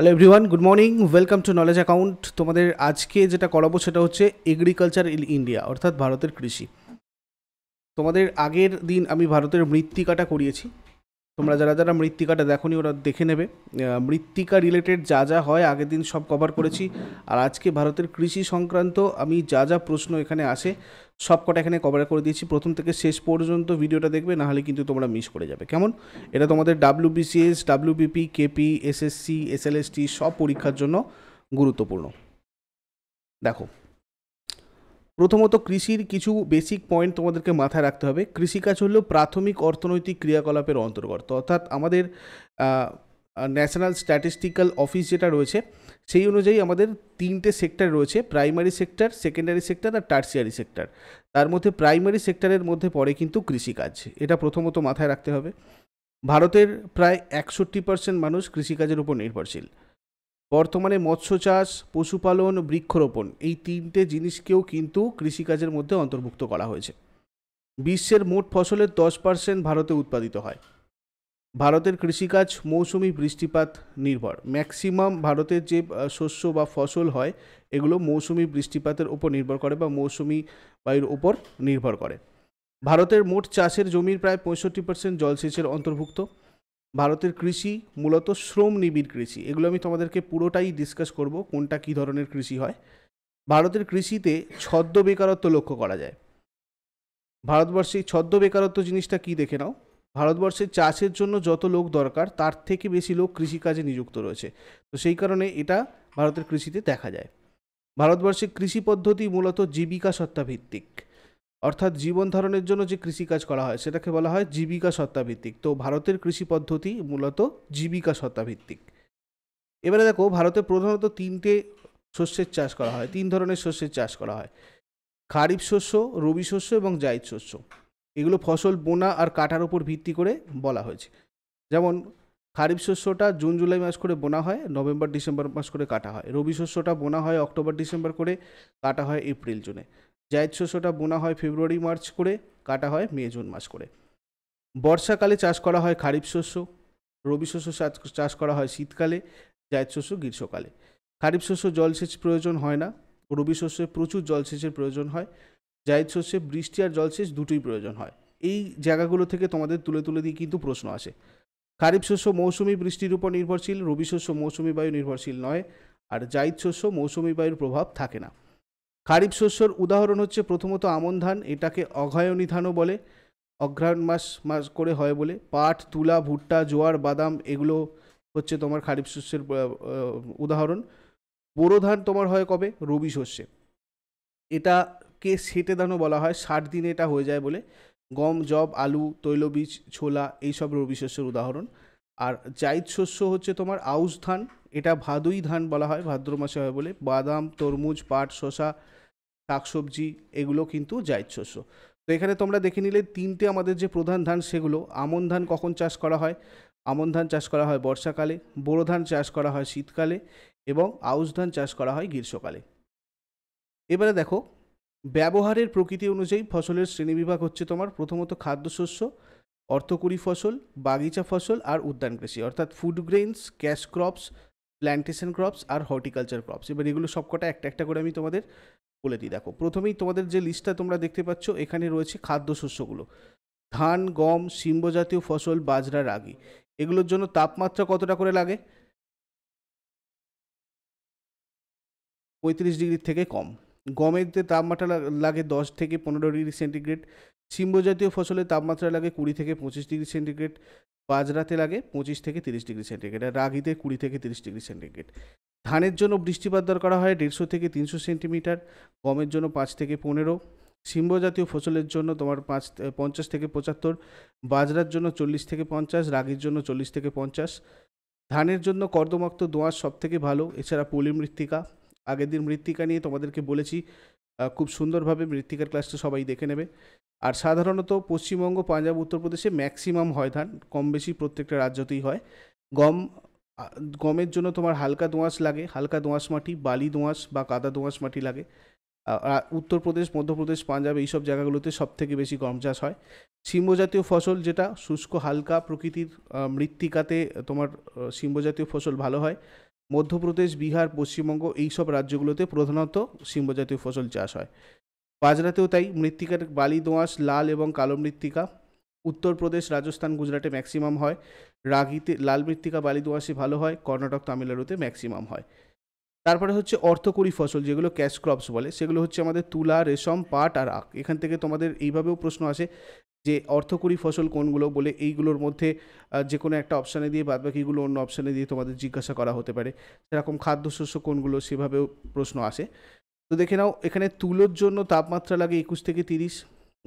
hello everyone good morning welcome to knowledge account তোমাদের আজকে যেটা করাবো সেটা হচ্ছে এগ্রিকালচার ইন ইন্ডিয়া অর্থাৎ ভারতের কৃষি তোমাদের আগের দিন আমি ভারতের মৃত্তিকাটা করিয়েছি তোমরা যারা যারা মৃত্তিকাটা দেখোনি ওরা দেখে নেবে মৃত্তিকা রিলেটেড যা যা হয় আগের দিন সব কভার করেছি আর আজকে ভারতের কৃষি সংক্রান্ত আমি যা যা প্রশ্ন এখানে আসে সব কটা এখানে কভার করে দিয়েছি প্রথম থেকে শেষ পর্যন্ত ভিডিওটা দেখবে নাহলে কিন্তু তোমরা মিস করে যাবে কেমন এটা তোমাদের WBCS WBP KP SSC SLST সব পরীক্ষার জন্য গুরুত্বপূর্ণ দেখো প্রথমত কৃষির কিছু বেসিক পয়েন্ট তোমাদেরকে মাথায় রাখতে হবে কৃষিকাজ হল প্রাথমিক অর্থনৈতিক ক্রিয়াকলাপের অন্তর্গত অর্থাৎ আমাদের ন্যাশনাল স্ট্যাটিস্টিক্যাল অফিস যেটা রয়েছে সেই অনুযায়ী আমাদের তিনটে সেক্টর রয়েছে প্রাইমারি সেক্টর সেকেন্ডারি সেক্টর আর টার্সিয়ারি সেক্টর তার মধ্যে প্রাইমারি সেক্টরের মধ্যে পড়ে কিন্তু কৃষিকাজ এটা প্রথমত মাথায় রাখতে হবে ভারতের প্রায় একষট্টি পার্সেন্ট মানুষ কৃষিকাজের উপর নির্ভরশীল বর্তমানে মৎস্য চাষ পশুপালন বৃক্ষরোপণ এই তিনটে জিনিসকেও কিন্তু কৃষিকাজের মধ্যে অন্তর্ভুক্ত করা হয়েছে বিশ্বের মোট ফসলের দশ পার্সেন্ট ভারতে উৎপাদিত হয় ভারতের কৃষিকাজ মৌসুমি বৃষ্টিপাত নির্ভর ম্যাক্সিমাম ভারতের যে শস্য বা ফসল হয় এগুলো মৌসুমি বৃষ্টিপাতের ওপর নির্ভর করে বা মৌসুমি বায়ুর ওপর নির্ভর করে ভারতের মোট চাষের জমির প্রায় পঁয়ষট্টি পার্সেন্ট জলসেচের অন্তর্ভুক্ত ভারতের কৃষি মূলত শ্রম নিবিড় কৃষি এগুলো আমি তোমাদেরকে পুরোটাই ডিসকাস করব কোনটা কী ধরনের কৃষি হয় ভারতের কৃষিতে ছদ্ম বেকারত্ব লক্ষ্য করা যায় ভারতবর্ষে ছদ্ম বেকারত্ব জিনিসটা কি দেখে নাও ভারতবর্ষে চাষের জন্য যত লোক দরকার তার থেকে বেশি লোক কৃষিকাজে নিযুক্ত রয়েছে তো সেই কারণে এটা ভারতের কৃষিতে দেখা যায় ভারতবর্ষে কৃষি পদ্ধতি মূলত জীবিকা সত্তা ভিত্তিক অর্থাৎ জীবন ধারণের জন্য যে কৃষিকাজ করা হয় সেটাকে বলা হয় জীবিকা সত্তাভিত্তিক তো ভারতের কৃষি পদ্ধতি মূলত জীবিকা সত্তাভিত্তিক এবারে দেখো ভারতে প্রধানত তিনটে শস্যের চাষ করা হয় তিন ধরনের শস্যের চাষ করা হয় খারিফ শস্য রবি শস্য এবং জায়দ শস্য এগুলো ফসল বোনা আর কাটার উপর ভিত্তি করে বলা হয়েছে যেমন খারিফ শস্যটা জুন জুলাই মাস করে বোনা হয় নভেম্বর ডিসেম্বর মাস করে কাটা হয় রবি শস্যটা বোনা হয় অক্টোবর ডিসেম্বর করে কাটা হয় এপ্রিল জুনে জায়দ শস্যটা বোনা হয় ফেব্রুয়ারি মার্চ করে কাটা হয় মে জুন মাস করে বর্ষাকালে চাষ করা হয় খারিফ শস্য রবি শস্য চাষ করা হয় শীতকালে জায়দ শস্য গ্রীষ্মকালে খারিফ শস্য জলসেচ প্রয়োজন হয় না রবি শস্যে প্রচুর জলসেচের প্রয়োজন হয় জায়দ শস্যে বৃষ্টি আর জলসেচ দুটোই প্রয়োজন হয় এই জায়গাগুলো থেকে তোমাদের তুলে তুলে দিয়ে কিন্তু প্রশ্ন আসে খারিফ শস্য মৌসুমি বৃষ্টির উপর নির্ভরশীল রবি শস্য মৌসুমি বায়ু নির্ভরশীল নয় আর জায়দ শস্য মৌসুমি বায়ুর প্রভাব থাকে না খারিফ শস্যর উদাহরণ হচ্ছে প্রথমত আমন ধান এটাকে অঘায়নী ধানও বলে অঘ্রাণ মাস মাস করে হয় বলে পাট তুলা ভুট্টা জোয়ার বাদাম এগুলো হচ্ছে তোমার খারিফ শস্যের উদাহরণ বোরো ধান তোমার হয় কবে রবি শস্যে এটাকে সেটে ধানও বলা হয় ষাট দিনে এটা হয়ে যায় বলে গম জব আলু তৈলবীজ ছোলা এইসব রবি শস্যের উদাহরণ আর জাইদ শস্য হচ্ছে তোমার আউশ ধান এটা ভাদুই ধান বলা হয় ভাদ্র মাসে হয় বলে বাদাম তরমুজ পাট শশা শাকসবজি এগুলো কিন্তু জায়দ শস্য তো এখানে তোমরা দেখে নিলে তিনটে আমাদের যে প্রধান ধান সেগুলো আমন ধান কখন চাষ করা হয় আমন ধান চাষ করা হয় বর্ষাকালে বোরো ধান চাষ করা হয় শীতকালে এবং আউশ ধান চাষ করা হয় গ্রীষ্মকালে এবারে দেখো ব্যবহারের প্রকৃতি অনুযায়ী ফসলের শ্রেণীবিভাগ হচ্ছে তোমার প্রথমত খাদ্যশস্য অর্থকরী ফসল বাগিচা ফসল আর উদ্যান কৃষি অর্থাৎ food grains cash crops plantation crops আর হর্টিকালচার ক্রপস এবার এগুলো সবকটা একটা একটা করে আমি তোমাদের বলে দিই দেখো প্রথমেই তোমাদের যে লিস্টটা তোমরা দেখতে পাচ্ছ এখানে রয়েছে খাদ্যশস্যগুলো ধান গম সিম্বজাতীয় ফসল বাজরা রাগি এগুলোর জন্য তাপমাত্রা কতটা করে লাগে পঁয়ত্রিশ ডিগ্রির থেকে কম গমের যে তাপমাত্রা লাগে দশ থেকে পনেরো ডিগ্রি সেন্টিগ্রেড সিম্বজাতীয় ফসলের তাপমাত্রা লাগে কুড়ি থেকে পঁচিশ ডিগ্রি সেন্টিগ্রেড বাজরাতে লাগে পঁচিশ থেকে তিরিশ ডিগ্রি সেন্টিগ্রেড আর রাগিতে কুড়ি থেকে তিরিশ ডিগ্রি সেন্টিগ্রেড ধানের জন্য বৃষ্টিপাত দরকার হয় দেড়শো থেকে তিনশো সেন্টিমিটার গমের জন্য পাঁচ থেকে পনেরো সিম্ব জাতীয় ফসলের জন্য তোমার পাঁচ পঞ্চাশ থেকে পঁচাত্তর বাজরার জন্য চল্লিশ থেকে পঞ্চাশ রাগির জন্য চল্লিশ থেকে পঞ্চাশ ধানের জন্য কর্দমাক্ত দোঁয়াশ সব থেকে ভালো এছাড়া পলি মৃত্তিকা আগের দিন মৃত্তিকা নিয়ে তোমাদেরকে বলেছি খুব সুন্দরভাবে মৃত্তিকার ক্লাসটা সবাই দেখে নেবে আর সাধারণত পশ্চিমবঙ্গ পাঞ্জাব উত্তরপ্রদেশে ম্যাক্সিমাম হয় ধান কম বেশি প্রত্যেকটা রাজ্যতেই হয় গম গমের জন্য তোমার হালকা দোঁয়াশ লাগে হালকা দোঁয়াশ মাটি বালি দোঁয়াশ বা কাদা দোঁয়াশ মাটি লাগে উত্তরপ্রদেশ মধ্যপ্রদেশ পাঞ্জাব এইসব জায়গাগুলোতে সব থেকে বেশি গম চাষ হয় সিম্বজাতীয় ফসল যেটা শুষ্ক হালকা প্রকৃতির মৃত্তিকাতে তোমার সিম্বজাতীয় ফসল ভালো হয় মধ্যপ্রদেশ বিহার পশ্চিমবঙ্গ এইসব রাজ্যগুলোতে প্রধানত সিম্বজাতীয় ফসল চাষ হয় বাজরাতেও তাই মৃত্তিকার বালি দোঁয়াশ লাল এবং কালো মৃত্তিকা উত্তরপ্রদেশ রাজস্থান গুজরাটে ম্যাক্সিমাম হয় রাগিতে লাল মৃত্তিকা বালি দোয়াশে ভালো হয় কর্ণাটক তামিলনাড়ুতে ম্যাক্সিমাম হয় তারপরে হচ্ছে অর্থকরী ফসল যেগুলো ক্যাশ ক্রপস বলে সেগুলো হচ্ছে আমাদের তুলা রেশম পাট আর আখ এখান থেকে তোমাদের এইভাবেও প্রশ্ন আসে যে অর্থকরী ফসল কোনগুলো বলে এইগুলোর মধ্যে যে কোনো একটা অপশানে দিয়ে বাদ বাকিগুলো অন্য অপশানে দিয়ে তোমাদের জিজ্ঞাসা করা হতে পারে সেরকম খাদ্যশস্য কোনগুলো সেভাবেও প্রশ্ন আসে তো দেখে নাও এখানে তুলোর জন্য তাপমাত্রা লাগে একুশ থেকে তিরিশ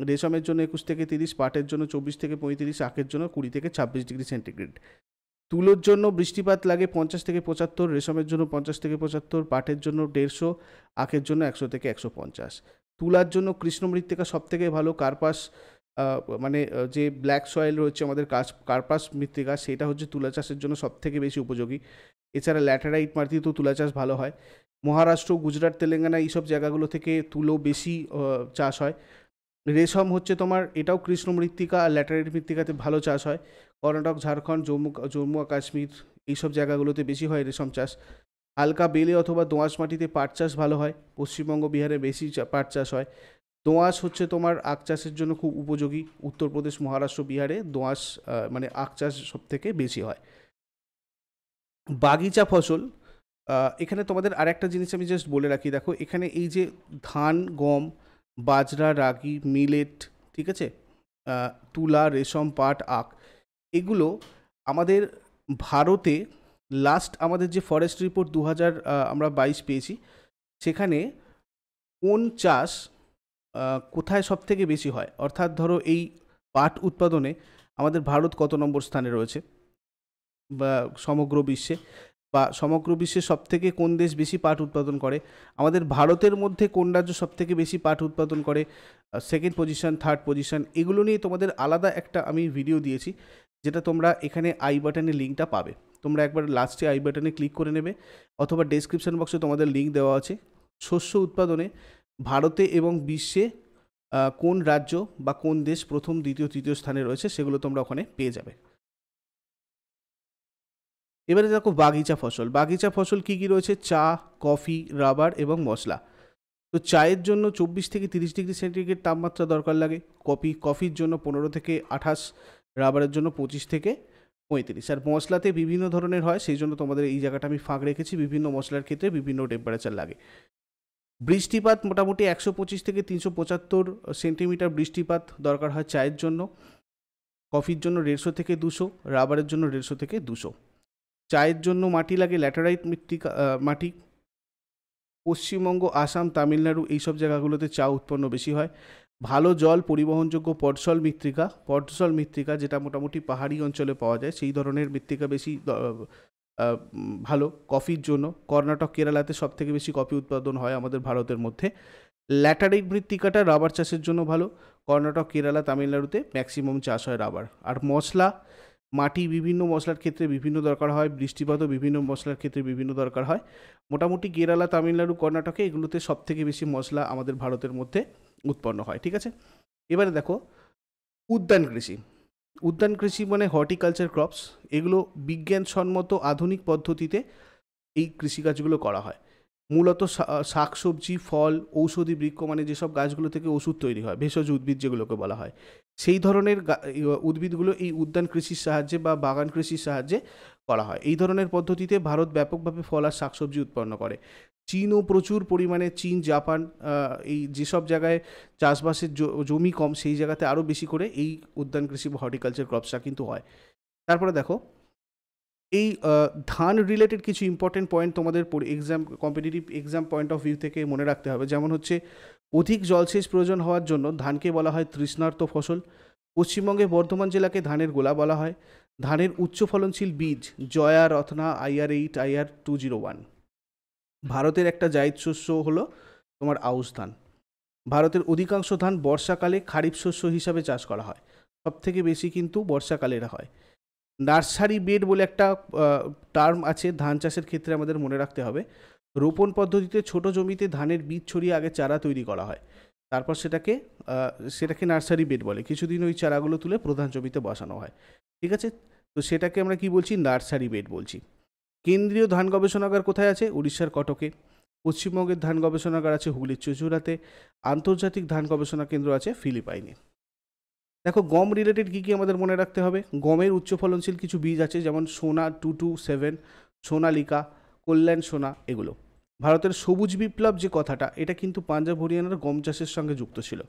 রেশমের জন্য একুশ থেকে তিরিশ পাটের জন্য চব্বিশ থেকে পঁয়ত্রিশ আখের জন্য কুড়ি থেকে ছাব্বিশ ডিগ্রি সেন্টিগ্রেড তুলোর জন্য বৃষ্টিপাত লাগে পঞ্চাশ থেকে পঁচাত্তর রেশমের জন্য পঞ্চাশ থেকে পঁচাত্তর পাটের জন্য দেড়শো আখের জন্য একশো থেকে একশো পঞ্চাশ তুলার জন্য কৃষ্ণ মৃত্তিকা থেকে ভালো কার্পাস মানে যে ব্ল্যাক সয়েল রয়েছে আমাদের কার্পাস মৃত্তিকা সেটা হচ্ছে তুলা চাষের জন্য সব থেকে বেশি উপযোগী এছাড়া ল্যাটারাইট মাটিতেও তুলা চাষ ভালো হয় মহারাষ্ট্র গুজরাট তেলেঙ্গানা এইসব জায়গাগুলো থেকে তুলো বেশি চাষ হয় রেশম হচ্ছে তোমার এটাও কৃষ্ণ মৃত্তিকা আর ল্যাটারেট মৃত্তিকাতে ভালো চাষ হয় কর্ণাটক ঝাড়খণ্ড জম্মু জম্মু কাশ্মীর এইসব জায়গাগুলোতে বেশি হয় রেশম চাষ হালকা বেলে অথবা দোঁয়াশ মাটিতে পাট চাষ ভালো হয় পশ্চিমবঙ্গ বিহারে বেশি পাট চাষ হয় দোঁয়াশ হচ্ছে তোমার আখ চাষের জন্য খুব উপযোগী উত্তরপ্রদেশ মহারাষ্ট্র বিহারে দোঁয়াশ মানে আখ চাষ সব থেকে বেশি হয় বাগিচা ফসল এখানে তোমাদের আরেকটা জিনিস আমি জাস্ট বলে রাখি দেখো এখানে এই যে ধান গম বাজরা রাগি মিলেট ঠিক আছে তুলা রেশম পাট আখ এগুলো আমাদের ভারতে লাস্ট আমাদের যে ফরেস্ট রিপোর্ট দু আমরা বাইশ পেয়েছি সেখানে কোন চাষ কোথায় সব থেকে বেশি হয় অর্থাৎ ধরো এই পাট উৎপাদনে আমাদের ভারত কত নম্বর স্থানে রয়েছে বা সমগ্র বিশ্বে বা সমগ্র বিশ্বে সবথেকে কোন দেশ বেশি পাট উৎপাদন করে আমাদের ভারতের মধ্যে কোন রাজ্য সবথেকে বেশি পাট উৎপাদন করে সেকেন্ড পজিশন থার্ড পজিশন এগুলো নিয়ে তোমাদের আলাদা একটা আমি ভিডিও দিয়েছি যেটা তোমরা এখানে আই বাটনের লিঙ্কটা পাবে তোমরা একবার লাস্টে আই বাটনে ক্লিক করে নেবে অথবা ডেসক্রিপশন বক্সে তোমাদের লিঙ্ক দেওয়া আছে শস্য উৎপাদনে ভারতে এবং বিশ্বে কোন রাজ্য বা কোন দেশ প্রথম দ্বিতীয় তৃতীয় স্থানে রয়েছে সেগুলো তোমরা ওখানে পেয়ে যাবে এবারে দেখো বাগিচা ফসল বাগিচা ফসল কি কি রয়েছে চা কফি রাবার এবং মশলা তো চায়ের জন্য চব্বিশ থেকে তিরিশ ডিগ্রি সেন্টিগ্রেড তাপমাত্রা দরকার লাগে কফি কফির জন্য পনেরো থেকে আঠাশ রাবারের জন্য পঁচিশ থেকে পঁয়ত্রিশ আর মশলাতে বিভিন্ন ধরনের হয় সেই জন্য তোমাদের এই জায়গাটা আমি ফাঁক রেখেছি বিভিন্ন মশলার ক্ষেত্রে বিভিন্ন টেম্পারেচার লাগে বৃষ্টিপাত মোটামুটি একশো পঁচিশ থেকে তিনশো পঁচাত্তর সেন্টিমিটার বৃষ্টিপাত দরকার হয় চায়ের জন্য কফির জন্য দেড়শো থেকে দুশো রাবারের জন্য দেড়শো থেকে দুশো চায়ের জন্য মাটি লাগে ল্যাটারাইট মৃত্তিকা মাটি পশ্চিমবঙ্গ আসাম তামিলনাড়ু এইসব জায়গাগুলোতে চা উৎপন্ন বেশি হয় ভালো জল পরিবহনযোগ্য পটসল মৃত্তিকা পটসল মৃত্তিকা যেটা মোটামুটি পাহাড়ি অঞ্চলে পাওয়া যায় সেই ধরনের মৃত্তিকা বেশি ভালো কফির জন্য কর্ণাটক কেরালাতে সব থেকে বেশি কফি উৎপাদন হয় আমাদের ভারতের মধ্যে ল্যাটারিক মৃত্তিকাটা রাবার চাষের জন্য ভালো কর্ণাটক কেরালা তামিলনাড়ুতে ম্যাক্সিমাম চাষ হয় রাবার আর মশলা মাটি বিভিন্ন মশলার ক্ষেত্রে বিভিন্ন দরকার হয় বৃষ্টিপাতও বিভিন্ন মশলার ক্ষেত্রে বিভিন্ন দরকার হয় মোটামুটি কেরালা তামিলনাড়ু কর্ণাটকে এগুলোতে সব থেকে বেশি মশলা আমাদের ভারতের মধ্যে উৎপন্ন হয় ঠিক আছে এবারে দেখো উদ্যান কৃষি উদ্যান কৃষি মানে হর্টিকালচার ক্রপস এগুলো বিজ্ঞানসম্মত আধুনিক পদ্ধতিতে এই কৃষিকাজগুলো করা হয় মূলত শাকসবজি ফল ঔষধি বৃক্ষ মানে যেসব গাছগুলো থেকে ওষুধ তৈরি হয় ভেষজ উদ্ভিদ যেগুলোকে বলা হয় সেই ধরনের উদ্ভিদগুলো এই উদ্যান কৃষির সাহায্যে বা বাগান কৃষির সাহায্যে করা হয় এই ধরনের পদ্ধতিতে ভারত ব্যাপকভাবে ফল আর শাকসবজি উৎপন্ন করে চীনও প্রচুর পরিমাণে চীন জাপান এই যেসব জায়গায় চাষবাসের জমি কম সেই জায়গাতে আরও বেশি করে এই উদ্যান কৃষি বা হর্টিকালচার ক্রপসটা কিন্তু হয় তারপরে দেখো এই ধান রিলেটেড কিছু ইম্পর্টেন্ট পয়েন্ট তোমাদের exam competitive exam point of view থেকে মনে রাখতে হবে যেমন হচ্ছে অধিক জলসেচ প্রয়োজন হওয়ার জন্য ধানকে বলা হয় তৃষ্ণার্ত ফসল পশ্চিমবঙ্গে বর্ধমান জেলাকে ধানের গোলা বলা হয় ধানের উচ্চ ফলনশীল বীজ Jaya Ratna IR eight IR two zero one ভারতের একটা জায়দ শস্য হল তোমার আউশ ধান ভারতের অধিকাংশ ধান বর্ষাকালে খারিফ শস্য হিসাবে চাষ করা হয় সব থেকে বেশি কিন্তু বর্ষাকালের হয় নার্সারি বেড বলে একটা টার্ম আছে ধান চাষের ক্ষেত্রে আমাদের মনে রাখতে হবে রোপণ পদ্ধতিতে ছোট জমিতে ধানের বীজ ছড়িয়ে আগে চারা তৈরি করা হয় তারপর সেটাকে সেটাকে নার্সারি বেড বলে কিছুদিন ওই চারাগুলো তুলে প্রধান জমিতে বসানো হয় ঠিক আছে তো সেটাকে আমরা কি বলছি নার্সারি বেড বলছি কেন্দ্রীয় ধান গবেষণাগার কোথায় আছে উড়িষ্যার কটকে পশ্চিমবঙ্গের ধান গবেষণাগার আছে হুগলির চুচুড়াতে আন্তর্জাতিক ধান গবেষণা কেন্দ্র আছে ফিলিপাইনে দেখো গম রিলেটেড কী কী আমাদের মনে রাখতে হবে গমের উচ্চ ফলনশীল কিছু বীজ আছে যেমন Sona two two seven Sonalika Kalyan Sona এগুলো ভারতের সবুজ বিপ্লব যে কথাটা এটা কিন্তু পাঞ্জাব হরিয়ানার গম চাষের সঙ্গে যুক্ত ছিল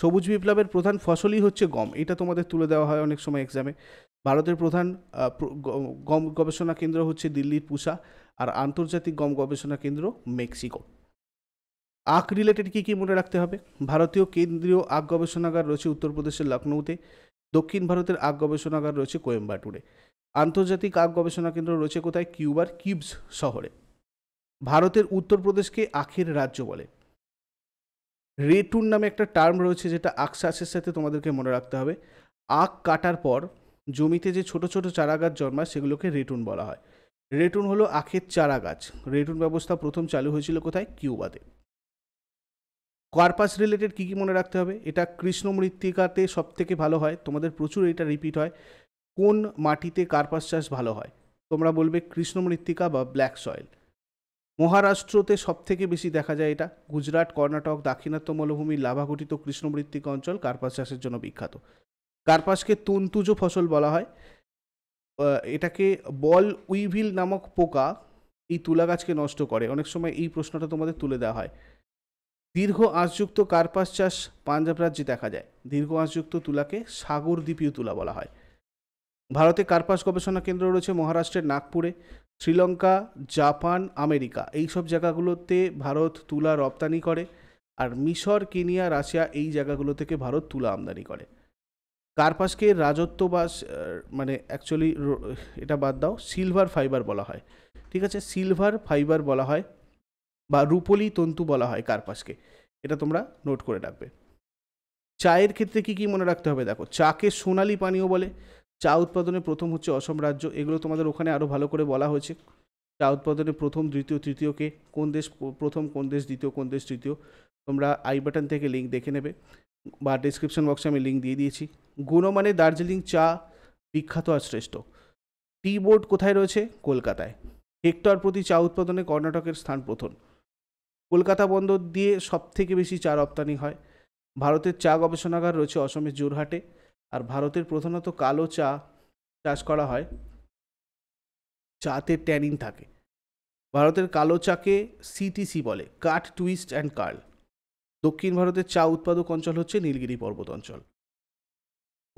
সবুজ বিপ্লবের প্রধান ফসলই হচ্ছে গম এটা তোমাদের তুলে দেওয়া হয় অনেক সময় এক্সামে ভারতের প্রধান গম গবেষণা কেন্দ্র হচ্ছে দিল্লির পুষা আর আন্তর্জাতিক গম গবেষণা কেন্দ্র মেক্সিকো আখ রিলেটেড কী কী মনে রাখতে হবে ভারতীয় কেন্দ্রীয় আখ গবেষণাগার রয়েছে উত্তরপ্রদেশের লখনৌতে দক্ষিণ ভারতের আখ গবেষণাগার রয়েছে কোয়েম্বাটুরে আন্তর্জাতিক আখ গবেষণা কেন্দ্র রয়েছে কোথায় কিউবার কিবস শহরে ভারতের উত্তরপ্রদেশকে আখের রাজ্য বলে রেটুন নামে একটা টার্ম রয়েছে যেটা আখ চাষের সাথে তোমাদেরকে মনে রাখতে হবে আখ কাটার পর জমিতে যে ছোট ছোট চারা গাছ জন্মায় সেগুলোকে রেটুন বলা হয় রেটুন হলো আখের চারা গাছ রেটুন ব্যবস্থা প্রথম চালু হয়েছিল কোথায় কিউবাতে কার্পাস রিলেটেড কী কী মনে রাখতে হবে এটা কৃষ্ণ মৃত্তিকাতে সব থেকে ভালো হয় তোমাদের প্রচুর এটা রিপিট হয় কোন মাটিতে কার্পাস চাষ ভালো হয় তোমরা বলবে কৃষ্ণ মৃত্তিকা বা ব্ল্যাক সয়েল মহারাষ্ট্রতে সবথেকে বেশি দেখা যায় এটা গুজরাট কর্ণাটক দাক্ষিণাত্য মলভূমি লাভাঘটিত কৃষ্ণমৃত্তিক অঞ্চল কার্পাস চাষের জন্য বিখ্যাত কার্পাসকে তন্তুজ ফসল বলা হয় এটাকে বল উইভিল নামক পোকা এই তুলা গাছকে নষ্ট করে অনেক সময় এই প্রশ্নটা তোমাদের তুলে দেওয়া হয় দীর্ঘ আঁশযুক্ত কার্পাস চাষ পাঞ্জাব রাজ্যে দেখা যায় দীর্ঘ আঁশযুক্ত তুলাকে সাগরদ্বীপীয় তুলা বলা হয় ভারতে কার্পাস গবেষণা কেন্দ্র রয়েছে মহারাষ্ট্রের নাগপুরে শ্রীলঙ্কা জাপান আমেরিকা এই সব জায়গাগুলোতে ভারত তুলা রপ্তানি করে আর মিশর কেনিয়া রাশিয়া এই জায়গাগুলো থেকে ভারত তুলা আমদানি করে কার্পাসকে রাজত্ব বা মানে অ্যাকচুয়ালি এটা বাদ দাও সিলভার ফাইবার বলা হয় ঠিক আছে সিলভার ফাইবার বলা হয় বা রূপলি তন্তু বলা হয় কার্পাসকে এটা তোমরা নোট করে রাখবে চায়ের ক্ষেত্রে কি কি মনে রাখতে হবে দেখো চাকে সোনালি পানীয় বলে চা উৎপাদনে প্রথম হচ্ছে অসম রাজ্য এগুলো তোমাদের ওখানে আরও ভালো করে বলা হয়েছে চা উৎপাদনে প্রথম দ্বিতীয় তৃতীয়কে কোন দেশ প্রথম কোন দেশ দ্বিতীয় কোন দেশ তৃতীয় তোমরা আই বাটন থেকে লিঙ্ক দেখে নেবে বা ডিসক্রিপশন বক্সে আমি লিঙ্ক দিয়ে দিয়েছি গুণমানে দার্জিলিং চা বিখ্যাত আর শ্রেষ্ঠ টি বোর্ড কোথায় রয়েছে কলকাতায় হেক্টর প্রতি চা উৎপাদনে কর্ণাটকের স্থান প্রথম কলকাতা বন্দর দিয়ে সবথেকে বেশি চা রপ্তানি হয় ভারতের চা গবেষণাগার রয়েছে অসমের জোরহাটে আর ভারতের প্রধানত কালো চা চাষ করা হয় চাতে ট্যানিন থাকে ভারতের কালো চাকে সিটিসি বলে কাট টুইস্ট অ্যান্ড কার্ল দক্ষিণ ভারতের চা উৎপাদক অঞ্চল হচ্ছে নীলগিরি পর্বত অঞ্চল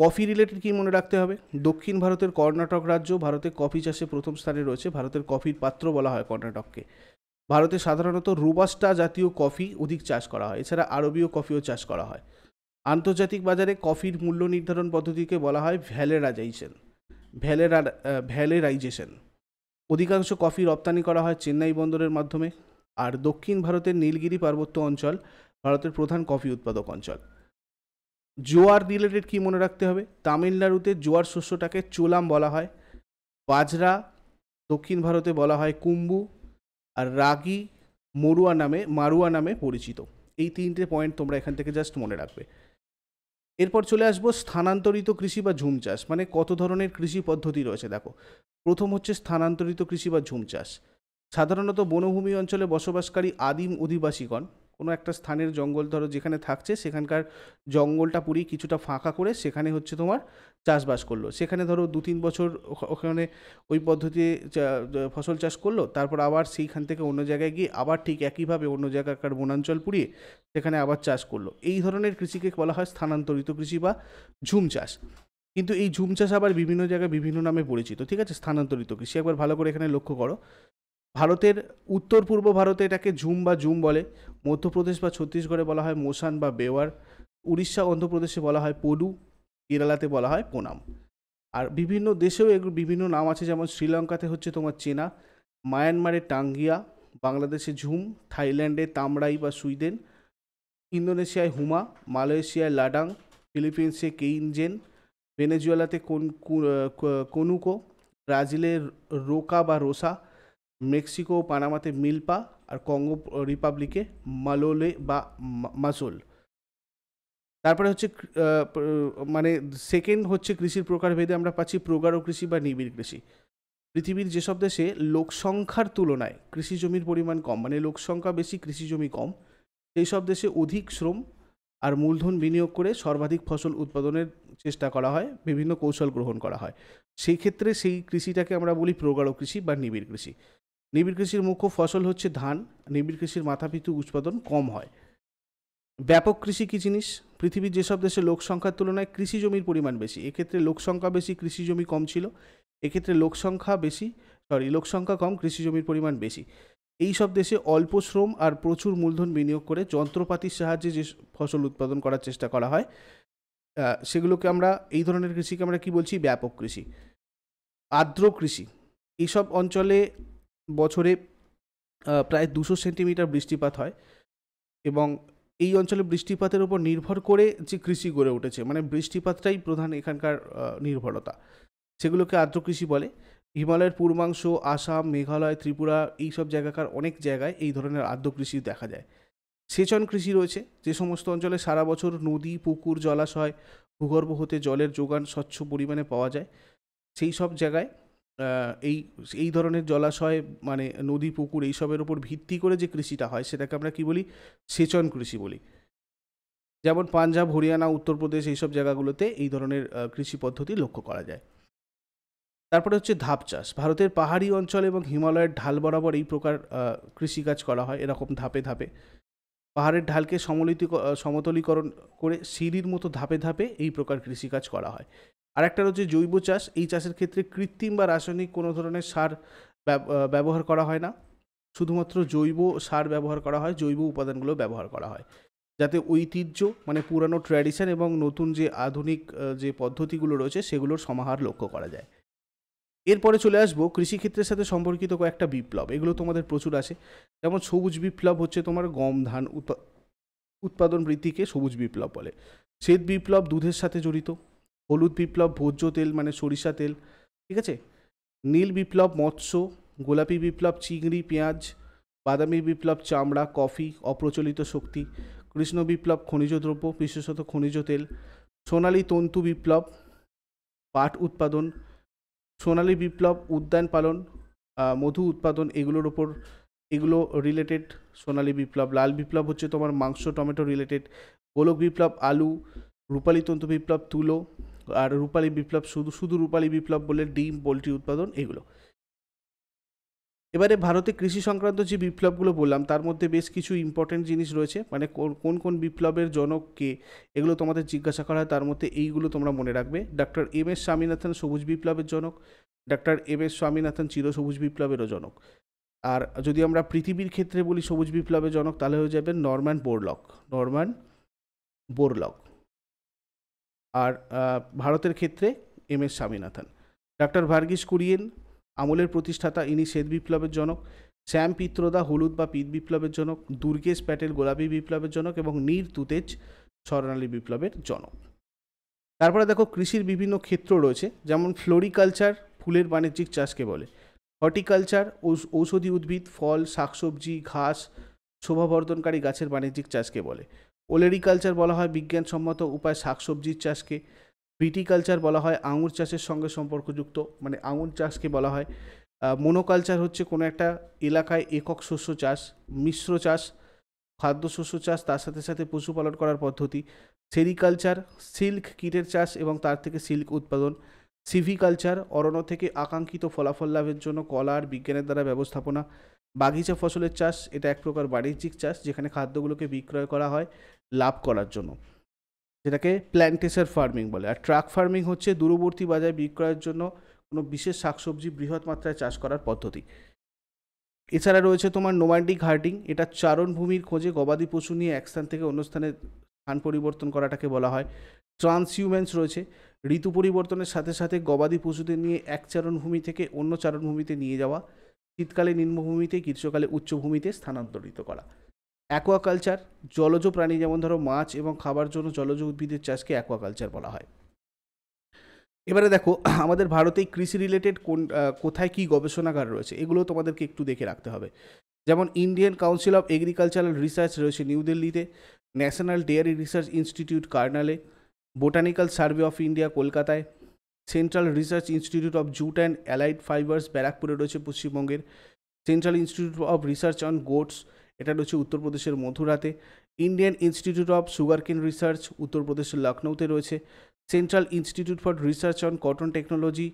কফি রিলেটেড কী মনে রাখতে হবে দক্ষিণ ভারতের কর্ণাটক রাজ্য ভারতে কফি চাষে প্রথম স্থানে রয়েছে ভারতের কফির পাত্র বলা হয় কর্ণাটককে ভারতে সাধারণত রোবাস্টা জাতীয় কফি অধিক চাষ করা হয় এছাড়া আরবীয় কফিও চাষ করা হয় আন্তর্জাতিক বাজারে কফির মূল্য নির্ধারণ পদ্ধতিকে বলা হয় ভ্যালেরাজাইশন ভ্যালেরা ভ্যালেরাইজেশন অধিকাংশ কফি রপ্তানি করা হয় চেন্নাই বন্দরের মাধ্যমে আর দক্ষিণ ভারতের নীলগিরি পার্বত্য অঞ্চল ভারতের প্রধান কফি উৎপাদক অঞ্চল জোয়ার রিলেটেড কি মনে রাখতে হবে তামিলনাড়ুতে জোয়ার শস্যটাকে চোলাম বলা হয় বাজরা দক্ষিণ ভারতে বলা হয় কুম্বু আর রাগি মরুয়া নামে মারুয়া নামে পরিচিত এই তিনটে পয়েন্ট তোমরা এখান থেকে জাস্ট মনে রাখবে এরপর চলে আসবো স্থানান্তরিত কৃষি বা ঝুম চাষ মানে কত ধরনের কৃষি পদ্ধতি রয়েছে দেখো প্রথম হচ্ছে স্থানান্তরিত কৃষি বা ঝুম চাষ সাধারণত বনভূমি অঞ্চলে বসবাসকারী আদিম অধিবাসীগণ কোনো একটা স্থানের জঙ্গল ধরো যেখানে থাকছে সেখানকার জঙ্গলটা পুরি কিছুটা ফাঁকা করে সেখানে হচ্ছে তোমার চাষবাস করলো সেখানে ধরো দু তিন বছর ওখানে ওই পদ্ধতিতে ফসল চাষ করলো তারপর আবার সেইখান থেকে অন্য জায়গায় গিয়ে আবার ঠিক একইভাবে অন্য জায়গাকার বনাঞ্চল পুড়িয়ে সেখানে আবার চাষ করলো এই ধরনের কৃষিকে বলা হয় স্থানান্তরিত কৃষি বা ঝুম চাষ কিন্তু এই ঝুম চাষ আবার বিভিন্ন জায়গায় বিভিন্ন নামে পরিচিত ঠিক আছে স্থানান্তরিত কৃষি একবার ভালো করে এখানে লক্ষ্য করো ভারতের উত্তর পূর্ব ভারতে এটাকে ঝুম বা জুম বলে মধ্যপ্রদেশ বা ছত্তিশগড়ে বলা হয় মোশান বা বেওয়ার উড়িষ্যা অন্ধ্রপ্রদেশে বলা হয় পলু কেরালাতে বলা হয় পোনাম আর বিভিন্ন দেশেও এগুলো বিভিন্ন নাম আছে যেমন শ্রীলঙ্কাতে হচ্ছে তোমার চেনা মায়ানমারে টাঙ্গিয়া বাংলাদেশে ঝুম থাইল্যান্ডে তামরাই বা সুইডেন ইন্দোনেশিয়ায় হুমা মালয়েশিয়ায় লাডাং ফিলিপিন্সে কেইনজেন ভেনেজুয়েলাতে কোন কনুকো ব্রাজিলে রোকা বা রোসা মেক্সিকো ও পানামাতে মিলপা আর কঙ্গো রিপাবলিকে মালোলে বা মাসোল তারপরে হচ্ছে মানে সেকেন্ড হচ্ছে কৃষির প্রকারভেদে আমরা পাচ্ছি প্রগাঢ় কৃষি বা নিবিড় কৃষি পৃথিবীর যেসব দেশে লোকসংখ্যার তুলনায় কৃষি জমির পরিমাণ কম মানে লোকসংখ্যা বেশি কৃষি জমি কম সেই সব দেশে অধিক শ্রম আর মূলধন বিনিয়োগ করে সর্বাধিক ফসল উৎপাদনের চেষ্টা করা হয় বিভিন্ন কৌশল গ্রহণ করা হয় সেই ক্ষেত্রে সেই কৃষিটাকে আমরা বলি প্রগাঢ় কৃষি বা নিবিড় কৃষি নিবিড় কৃষির মুখ্য ফসল হচ্ছে ধান নিবিড় কৃষির মাথাপিছু উৎপাদন কম হয় ব্যাপক কৃষি কী জিনিস পৃথিবীর যেসব দেশে লোক সংখ্যার তুলনায় কৃষি জমির পরিমাণ বেশি এক্ষেত্রে লোকসংখ্যা বেশি কৃষি জমি কম ছিল এক্ষেত্রে লোকসংখ্যা বেশি সরি লোকসংখ্যা কম কৃষি জমির পরিমাণ বেশি এই সব দেশে অল্প শ্রম আর প্রচুর মূলধন বিনিয়োগ করে যন্ত্রপাতির সাহায্যে যে ফসল উৎপাদন করার চেষ্টা করা হয় সেগুলোকে আমরা এই ধরনের কৃষিকে আমরা কি বলছি ব্যাপক কৃষি আর্দ্র কৃষি এইসব অঞ্চলে বছরে প্রায় দুশো সেন্টিমিটার বৃষ্টিপাত হয় এবং এই অঞ্চলে বৃষ্টিপাতের উপর নির্ভর করে যে কৃষি গড়ে উঠেছে মানে বৃষ্টিপাতটাই প্রধান এখানকার নির্ভরতা সেগুলোকে আর্দ্র কৃষি বলে হিমালয়ের পূর্বাংশ আসাম মেঘালয় ত্রিপুরা এই সব জায়গাকার অনেক জায়গায় এই ধরনের আর্দ্র কৃষি দেখা যায় সেচন কৃষি রয়েছে যে সমস্ত অঞ্চলে সারা বছর নদী পুকুর জলাশয় ভূগর্ভ হতে জলের যোগান স্বচ্ছ পরিমাণে পাওয়া যায় সেই সব জায়গায় এই এই ধরনের জলাশয় মানে নদী পুকুর এইসবের ওপর ভিত্তি করে যে কৃষিটা হয় সেটাকে আমরা কি বলি সেচন কৃষি বলি যেমন পাঞ্জাব হরিয়ানা উত্তরপ্রদেশ এইসব জায়গাগুলোতে এই ধরনের কৃষি পদ্ধতি লক্ষ্য করা যায় তারপরে হচ্ছে ধাপ চাষ ভারতের পাহাড়ি অঞ্চল এবং হিমালয়ের ঢাল বরাবর এই প্রকার কৃষিকাজ করা হয় এরকম ধাপে ধাপে পাহাড়ের ঢালকে সমলিত সমতলীকরণ করে সিঁড়ির মতো ধাপে ধাপে এই প্রকার কৃষিকাজ করা হয় আর একটা রয়েছে জৈব চাষ এই চাষের ক্ষেত্রে কৃত্রিম বা রাসায়নিক কোনো ধরনের সার ব্যবহার করা হয় না শুধুমাত্র জৈব সার ব্যবহার করা হয় জৈব উপাদানগুলো ব্যবহার করা হয় যাতে ঐতিহ্য মানে পুরানো ট্র্যাডিশন এবং নতুন যে আধুনিক যে পদ্ধতিগুলো রয়েছে সেগুলোর সমাহার লক্ষ্য করা যায় এরপরে চলে আসবো কৃষিক্ষেত্রের সাথে সম্পর্কিত কয়েকটা বিপ্লব এগুলো তোমাদের প্রচুর আছে যেমন সবুজ বিপ্লব হচ্ছে তোমার গম ধান উৎপাদন বৃদ্ধিকে সবুজ বিপ্লব বলে শ্বেত বিপ্লব দুধের সাথে জড়িত হলুদ বিপ্লব ভোজ্য তেল মানে সরিষা তেল ঠিক আছে নীল বিপ্লব মৎস্য গোলাপি বিপ্লব চিংড়ি পেঁয়াজ বাদামি বিপ্লব চামড়া কফি অপ্রচলিত শক্তি কৃষ্ণ বিপ্লব খনিজ দ্রব্য বিশেষত খনিজ তেল সোনালী তন্তু বিপ্লব পাট উৎপাদন সোনালী বিপ্লব উদ্যান পালন মধু উৎপাদন এগুলোর ওপর এগুলো রিলেটেড সোনালী বিপ্লব লাল বিপ্লব হচ্ছে তোমার মাংস টমেটো রিলেটেড গোলক বিপ্লব আলু রূপালী তন্তু বিপ্লব তুলো আর রূপালী বিপ্লব শুধু শুধু রূপালী বিপ্লব বলে ডিম পোলট্রি উৎপাদন এগুলো এবারে ভারতে কৃষি সংক্রান্ত যে বিপ্লবগুলো বললাম তার মধ্যে বেশ কিছু ইম্পর্টেন্ট জিনিস রয়েছে মানে কোন কোন বিপ্লবের জনককে এগুলো তোমাদের জিজ্ঞাসা করা হয় তার মধ্যে এইগুলো তোমরা মনে রাখবে ডক্টর এম এস স্বামীনাথন সবুজ বিপ্লবের জনক ডক্টর এম এস স্বামীনাথন চিরসবুজ বিপ্লবেরও জনক আর যদি আমরা পৃথিবীর ক্ষেত্রে বলি সবুজ বিপ্লবের জনক তাহলে হয়ে যাবে নর্ম্যান বোরলক নর্ম্যান বোরলক আর ভারতের ক্ষেত্রে এম এস স্বামীনাথন ডাক্তার ভার্গিস কুরিয়েন আমলের প্রতিষ্ঠাতা ইনি শ্বেত বিপ্লবের জনক শ্যাম পিত্রদা হলুদ বা পিত বিপ্লবের জনক দুর্গেশ প্যাটেল গোলাপি বিপ্লবের জনক এবং নীর তুতেজ স্বর্ণালী বিপ্লবের জনক তারপরে দেখো কৃষির বিভিন্ন ক্ষেত্র রয়েছে যেমন ফ্লোরিকালচার ফুলের বাণিজ্যিক চাষকে বলে হর্টিকালচার ঔষধি উদ্ভিদ ফল শাকসবজি ঘাস শোভাবর্ধনকারী গাছের বাণিজ্যিক চাষকে বলে ওলেরিকালচার বলা হয় বিজ্ঞানসম্মত উপায় শাকসবজির চাষকে ভিটিকালচার বলা হয় আঙুর চাষের সঙ্গে সম্পর্কযুক্ত মানে আঙুর চাষকে বলা হয় মনোকালচার হচ্ছে কোনো একটা এলাকায় একক শস্য চাষ মিশ্র চাষ খাদ্যশস্য চাষ তার সাথে সাথে পশুপালন করার পদ্ধতি সেরিকালচার সিল্ক কীটের চাষ এবং তার থেকে সিল্ক উৎপাদন সিভিকালচার অরণ্য থেকে আকাঙ্ক্ষিত ফলাফল লাভের জন্য কলা আর বিজ্ঞানের দ্বারা ব্যবস্থাপনা বাগিচা ফসলের চাষ এটা এক প্রকার বাণিজ্যিক চাষ যেখানে খাদ্যগুলোকে বিক্রয় করা হয় লাভ করার জন্য যেটাকে প্ল্যান্টেশন ফার্মিং বলে আর ট্রাক ফার্মিং হচ্ছে দূরবর্তী বাজারে বিক্রয়ের জন্য কোনো বিশেষ শাকসবজি বৃহৎ মাত্রায় চাষ করার পদ্ধতি এছাড়া রয়েছে তোমার নোমান্ডিক হার্ডিং এটা চারণভূমির খোঁজে গবাদি পশু নিয়ে এক স্থান থেকে অন্য স্থানে স্থান পরিবর্তন করাটাকে বলা হয় ট্রান্সহিউম্যান্স রয়েছে ঋতু পরিবর্তনের সাথে সাথে গবাদি পশুদের নিয়ে এক চারণভূমি থেকে অন্য চারণভূমিতে নিয়ে যাওয়া শীতকালে নিম্নভূমিতে গ্রীষ্মকালে উচ্চভূমিতে স্থানান্তরিত করা অ্যাকোয়াকালচার জলজ প্রাণী যেমন ধরো মাছ এবং খাবার জন্য জলজ উদ্ভিদের চাষকে অ্যাকোয়াকালচার বলা হয় এবারে দেখো আমাদের ভারতে কৃষি রিলেটেড কোন কোথায় কী গবেষণাগার রয়েছে এগুলো তোমাদেরকে একটু দেখে রাখতে হবে যেমন Indian Council of Agricultural Research রয়েছে নিউ দিল্লিতে ন্যাশনাল ডেয়ারি রিসার্চ ইনস্টিটিউট কার্নালে বোটানিক্যাল সার্ভে অফ ইন্ডিয়া কলকাতায় Central Research Institute of Jute and Allied Fibres ব্যারাকপুরে রয়েছে পশ্চিমবঙ্গের Central Institute of Research on Goats এটা রয়েছে উত্তরপ্রদেশের মথুরাতে Indian Institute of Sugarcane Research উত্তরপ্রদেশের লখনৌতে রয়েছে Central Institute for Research on Cotton Technology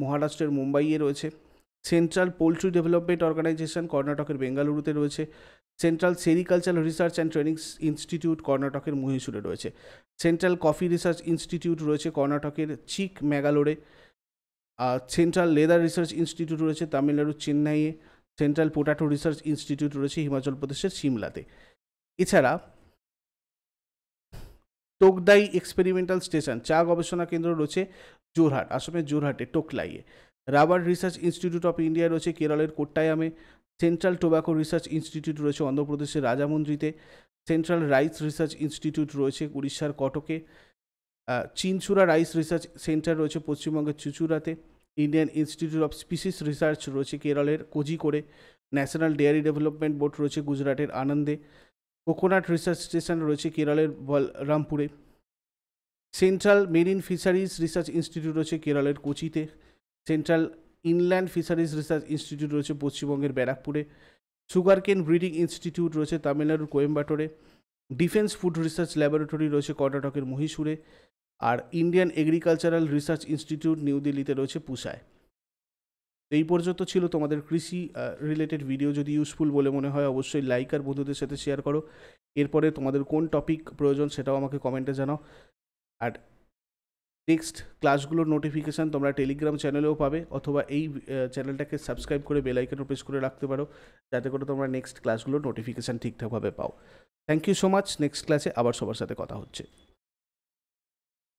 মহারাষ্ট্রের মুম্বাইয়ে রয়েছে সেন্ট্রাল পোলট্রি ডেভেলপমেন্ট অর্গানাইজেশন কর্ণাটকের বেঙ্গালুরুতে রয়েছে Central Sericulture Research and Training Institute কর্ণাটকের মহীশূরে রয়েছে সেন্ট্রাল কফি রিসার্চ ইনস্টিটিউট রয়েছে কর্ণাটকের চিক ম্যাগালোরে আর সেন্ট্রাল লেদার রিসার্চ ইনস্টিটিউট রয়েছে তামিলনাড়ু চেন্নাইয়ে সেন্ট্রাল পোটাটো রিসার্চ ইনস্টিটিউট রয়েছে হিমাচল প্রদেশের সিমলাতে এছাড়া টোকদাই এক্সপেরিমেন্টাল স্টেশন চা গবেষণা কেন্দ্র রয়েছে জোরহাট আসামের জোরহাটে টোকলাইয়ে Rubber Research Institute of India রয়েছে কেরলের কোট্টায়ামে সেন্ট্রাল টোবাকো রিসার্চ ইনস্টিটিউট রয়েছে অন্ধ্রপ্রদেশের রাজামন্দ্রিতে সেন্ট্রাল রাইস রিসার্চ ইনস্টিটিউট রয়েছে উড়িষ্যার কটকে চিনচুরা রাইস রিসার্চ সেন্টার রয়েছে পশ্চিমবঙ্গের চুচুড়াতে Indian Institute of Spices Research রয়েছে কেরলের কোজিকোড়ে ন্যাশনাল ডেয়ারি ডেভেলপমেন্ট বোর্ড রয়েছে গুজরাটের আনন্দে কোকোনাট রিসার্চ স্টেশন রয়েছে কেরলের বলরামপুরে Central Marine Fisheries Research Institute রয়েছে কেরলের কোচিতে Central Inland Fisheries Research Institute রয়েছে পশ্চিমবঙ্গের ব্যারাকপুরে সুগারকেন ব্রিডিং ইনস্টিটিউট রয়েছে তামিলনাড়ুর কোয়েম্বাটোরে ডিফেন্স ফুড রিসার্চ ল্যাবরেটরি রয়েছে কর্ণাটকের মহীশূরে আর Indian Agricultural Research Institute New দিল্লিতে রয়েছে পুষায় এই পর্যন্ত ছিল তোমাদের কৃষি রিলেটেড ভিডিও যদি ইউজফুল বলে মনে হয় অবশ্যই লাইক আর বন্ধুদের সাথে শেয়ার করো এরপরে তোমাদের কোন টপিক প্রয়োজন সেটাও আমাকে কমেন্টে জানাও আর নেক্সট ক্লাসগুলোর নোটিফিকেশান তোমরা টেলিগ্রাম চ্যানেলেও পাবে অথবা এই চ্যানেলটাকে সাবস্ক্রাইব করে বেলাইকনও প্রেস করে রাখতে পারো যাতে করে তোমরা নেক্সট ক্লাসগুলোর নোটিফিকেশান ঠিকঠাকভাবে পাও thank you so much next ক্লাসে আবার সবার সাথে কথা হচ্ছে